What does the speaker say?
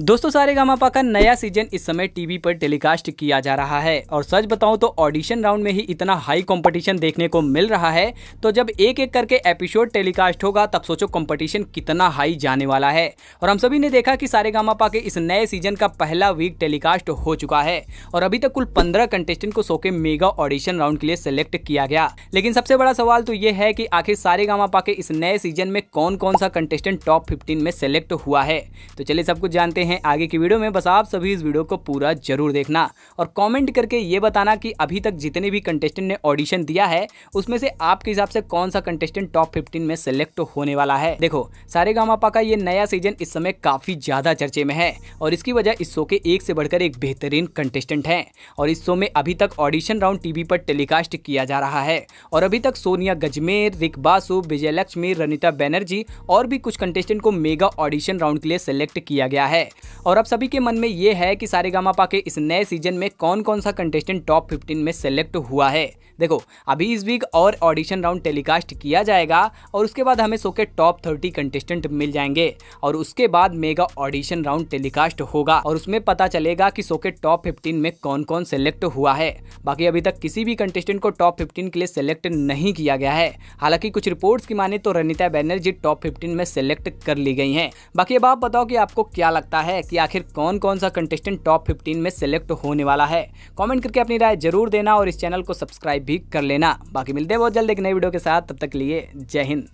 दोस्तों सारे गामापा का नया सीजन इस समय टीवी पर टेलीकास्ट किया जा रहा है और सच बताऊं तो ऑडिशन राउंड में ही इतना हाई कंपटीशन देखने को मिल रहा है तो जब एक एक करके एपिसोड टेलीकास्ट होगा तब सोचो कंपटीशन कितना हाई जाने वाला है और हम सभी ने देखा कि सारे पा के इस नए सीजन का पहला वीक टेलीकास्ट हो चुका है और अभी तक कुल पंद्रह कंटेस्टेंट को सो के मेगा ऑडिशन राउंड के लिए सिलेक्ट किया गया लेकिन सबसे बड़ा सवाल तो ये है कि आखिर सारे पा के इस नए सीजन में कौन कौन सा कंटेस्टेंट टॉप फिफ्टीन में सेलेक्ट हुआ है तो चलिए सब कुछ जानते करते हैं आगे की वीडियो में बस आप सभी इस वीडियो को पूरा जरूर देखना और कॉमेंट करके ये बताना कि अभी तक जितने भी कंटेस्टेंट ने ऑडिशन दिया है उसमें से आपके हिसाब से कौन सा कंटेस्टेंट टॉप फिफ्टीन में सेलेक्ट होने वाला है देखो सारे गामापा का ये नया सीजन इस समय काफी ज्यादा चर्चे में है और इसकी वजह इस शो के एक से बढ़कर एक बेहतरीन कंटेस्टेंट है और इस शो में अभी तक ऑडिशन राउंड टीवी पर टेलीकास्ट किया जा रहा है और अभी तक सोनिया गजमेर रिक बासु विजयलक्ष्मी रनिता बैनर्जी और भी कुछ कंटेस्टेंट को मेगा ऑडिशन राउंड के लिए सेलेक्ट किया गया है और अब सभी के मन में ये है कि सारे पा के इस नए सीजन में कौन कौन सा कंटेस्टेंट टॉप फिफ्टीन में सेलेक्ट हुआ है देखो अभी इस वीक और ऑडिशन राउंड टेलीकास्ट किया जाएगा और उसके बाद हमें सो के टॉप थर्टी कंटेस्टेंट मिल जाएंगे और उसके बाद मेगा ऑडिशन राउंड टेलीकास्ट होगा और उसमें पता चलेगा कि सो के टॉप फिफ्टीन में कौन कौन सेलेक्ट हुआ है बाकी अभी तक किसी भी कंटेस्टेंट को टॉप फिफ्टीन के लिए सेलेक्ट नहीं किया गया है हालांकि कुछ रिपोर्ट्स की माने तो रनिता बैनर्जी टॉप फिफ्टीन में सेलेक्ट कर ली गई है बाकी अब आप बताओ की आपको क्या लगता है कि आखिर कौन कौन सा कंटेस्टेंट टॉप 15 में सेलेक्ट होने वाला है कमेंट करके अपनी राय जरूर देना और इस चैनल को सब्सक्राइब भी कर लेना बाकी मिलते हैं बहुत जल्द एक नई वीडियो के साथ तब तक लिए जय हिंद